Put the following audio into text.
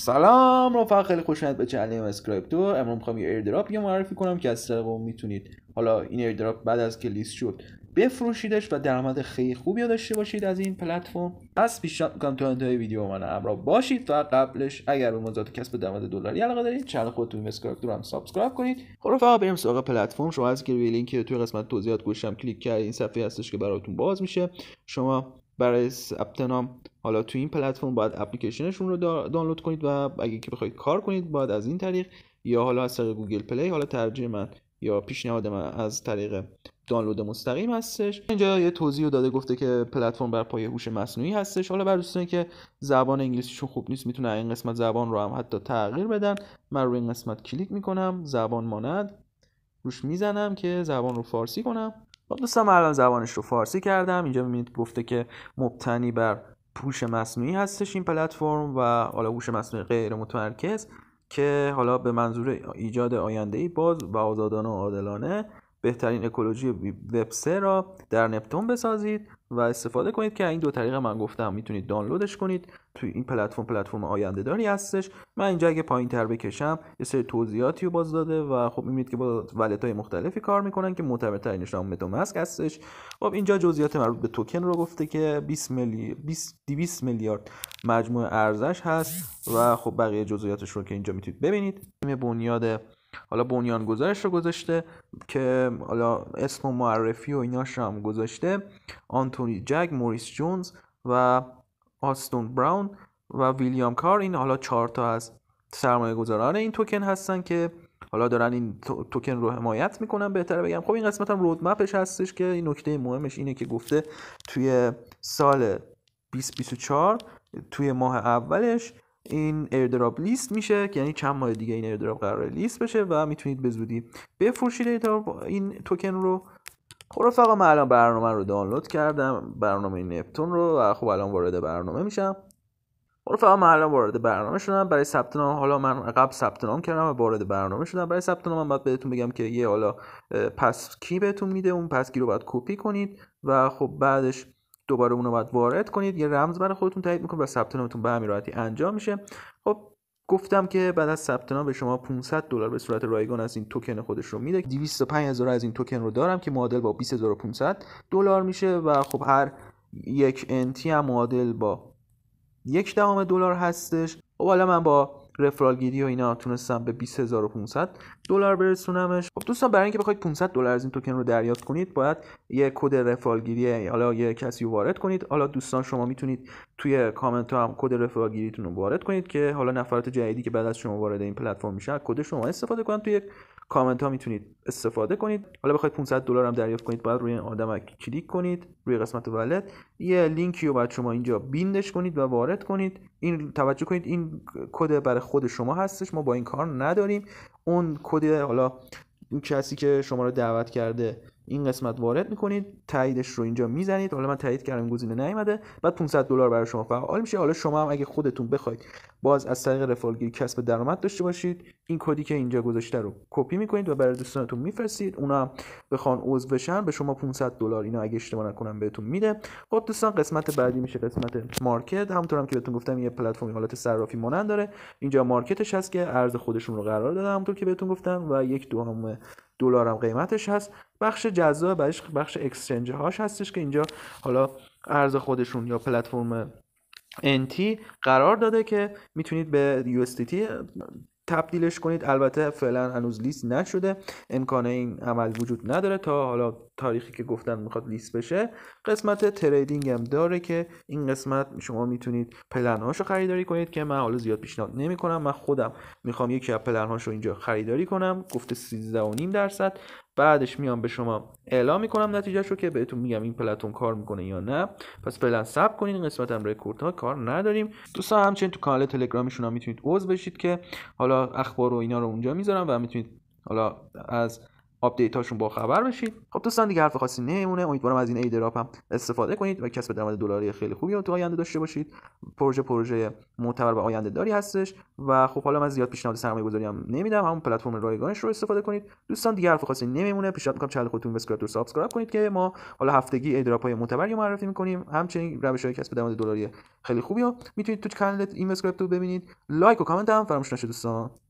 سلام رفقا خیلی خوش به چنل اسکرایپ تو امروز میخوام یه ایردراپ یه معرفی کنم که از طریق میتونید حالا این ایردراپ بعد از که لیست شد بفروشیدش و درآمد خیلی خوبی داشته باشید از این پلتفرم پس پیشنهاد میکنم تو انتهای ویدیو من همراه باشید تا قبلش اگر به موضوعات کسب درآمد دلاری علاقه دارید چنل خودتون اسکرایپ رو هم سابسکرایب کنید خب رفقا بریم سراغ پلتفرم شما از که لینک توی قسمت توضیحات گوشم کلیک که این صفحه هستش که براتون باز میشه شما برای ثبت نام حالا تو این پلتفرم باید اپلیکیشنشون رو دانلود کنید و اگه که بخواید کار کنید باید از این طریق یا حالا از طریق گوگل پلی حالا ترجیح من یا پیشنهاد من از طریق دانلود مستقیم هستش اینجا یه توضیح رو داده گفته که پلتفرم بر پایه هوش مصنوعی هستش حالا بر دوستانی که زبان انگلیسیشون خوب نیست میتونه این قسمت زبان رو هم حتی تغییر بدن من روی این قسمت کلیک میکنم زبان ماند روش میزنم که زبان رو فارسی کنم دوستم الان زبانش رو فارسی کردم اینجا میبینید گفته که مبتنی بر پوش مصنوعی هستش این پلتفرم و حالا پوش مصنوعی غیر متمرکز که حالا به منظور ایجاد آینده ای باز و آزادانه و عادلانه بهترین اکولوژی وب 3 را در نپتون بسازید و استفاده کنید که این دو طریق من گفتم میتونید دانلودش کنید تو این پلتفرم پلتفرم آینده داری هستش من اینجا اگه پایین تر بکشم یه سری توضیحاتی رو باز داده و خب میبینید که با ولت های مختلفی کار میکنن که معتبرترینش هم ماسک هستش خب اینجا جزئیات مربوط به توکن رو گفته که 20 میلی 20 200 میلیارد مجموع ارزش هست و خب بقیه جزئیاتش رو که اینجا میتونید ببینید بنیاد حالا بنیانگذارش رو گذاشته که حالا اسم و معرفی و ایناش رو هم گذاشته آنتونی جگ موریس جونز و آستون براون و ویلیام کار این حالا چهار تا از سرمایه گذاران این توکن هستن که حالا دارن این توکن رو حمایت میکنن بهتره بگم خب این قسمت هم رودمپش هستش که این نکته مهمش اینه که گفته توی سال 2024 توی ماه اولش این ایردراپ لیست میشه که یعنی چند ماه دیگه این ایردراپ قرار لیست بشه و میتونید به زودی بفروشید این توکن رو خب رفقا من الان برنامه رو دانلود کردم برنامه نپتون رو و خب الان وارد برنامه میشم خب رفقا من الان وارد برنامه شدم برای ثبت نام حالا من قبل ثبت نام کردم و وارد برنامه شدم برای ثبت نام باید بهتون بگم که یه حالا پس کی بهتون میده اون پس کی رو باید کپی کنید و خب بعدش دوباره اون رو باید وارد کنید یه رمز برای خودتون تایید میکنید و ثبت نامتون به همین راحتی انجام میشه خب گفتم که بعد از ثبت نام به شما 500 دلار به صورت رایگان از این توکن خودش رو میده 205000 از این توکن رو دارم که معادل با 20500 دلار میشه و خب هر یک انتی هم معادل با یک دهم دلار هستش خب حالا من با رفرال گیری و اینا تونستم به 20500 دلار برسونمش خب دوستان برای اینکه بخواید 500 دلار از این توکن رو دریافت کنید باید یه کد رفرال گیری حالا یه کسی رو وارد کنید حالا دوستان شما میتونید توی کامنت ها هم کد رفرال گیریتون رو وارد کنید که حالا نفرات جدیدی که بعد از شما وارد این پلتفرم میشن کد شما استفاده کنن توی کامنت ها میتونید استفاده کنید حالا بخواید 500 دلار هم دریافت کنید باید روی این آدم کلیک کنید روی قسمت ولت یه لینکی رو باید شما اینجا بیندش کنید و وارد کنید این توجه کنید این کد برای خود شما هستش ما با این کار نداریم اون کد حالا اون کسی که شما رو دعوت کرده این قسمت وارد میکنید تاییدش رو اینجا میزنید حالا من تایید کردم گزینه نیومده بعد 500 دلار برای شما فعال میشه حالا شما هم اگه خودتون بخواید باز از طریق رفالگیر کسب درآمد داشته باشید این کدی که اینجا گذاشته رو کپی میکنید و برای دوستانتون میفرستید اونا بخوان عضو بشن به شما 500 دلار اینا اگه اشتباه نکنم بهتون میده خب دوستان قسمت بعدی میشه قسمت مارکت همونطور هم که بهتون گفتم یه پلتفرم حالت صرافی مانند داره اینجا مارکتش هست که ارز خودشون رو قرار دادن همونطور که بهتون گفتم و یک همه دلارم قیمتش هست بخش جذاب بخش بخش اکسچنج هاش هستش که اینجا حالا ارز خودشون یا پلتفرم انتی قرار داده که میتونید به USDT تبدیلش کنید البته فعلا هنوز لیست نشده امکان این عمل وجود نداره تا حالا تاریخی که گفتن میخواد لیست بشه قسمت تریدینگ هم داره که این قسمت شما میتونید پلن هاشو خریداری کنید که من حالا زیاد پیشنهاد نمی کنم من خودم میخوام یکی از پلنهاش رو اینجا خریداری کنم گفته 13.5 درصد بعدش میام به شما اعلام میکنم نتیجهش رو که بهتون میگم این پلاتون کار میکنه یا نه پس فعلا سب کنین این قسمت هم رکورد ها کار نداریم دوستان همچنین تو کانال تلگرامیشون هم میتونید عضو بشید که حالا اخبار و اینا رو اونجا میذارم و میتونید حالا از آپدیت هاشون با خبر بشید خب دوستان دیگه حرف خاصی نمیمونه امیدوارم از این ایدراپ هم استفاده کنید و کسب درآمد دلاری خیلی خوبی رو تو آینده داشته باشید پروژه پروژه معتبر و آینده داری هستش و خب حالا من زیاد پیشنهاد سرمایه گذاری هم نمیدم همون پلتفرم رایگانش رو استفاده کنید دوستان دیگه حرف خاصی نمیمونه پیشنهاد میکنم چنل خودتون بسکرات رو سابسکرایب کنید که ما حالا هفتگی ایدراپ های معتبری معرفی میکنیم همچنین روش های کسب درآمد دلاری خیلی خوبی رو میتونید تو کانال این بسکرات رو ببینید لایک و کامنت هم فراموش نشه دوستان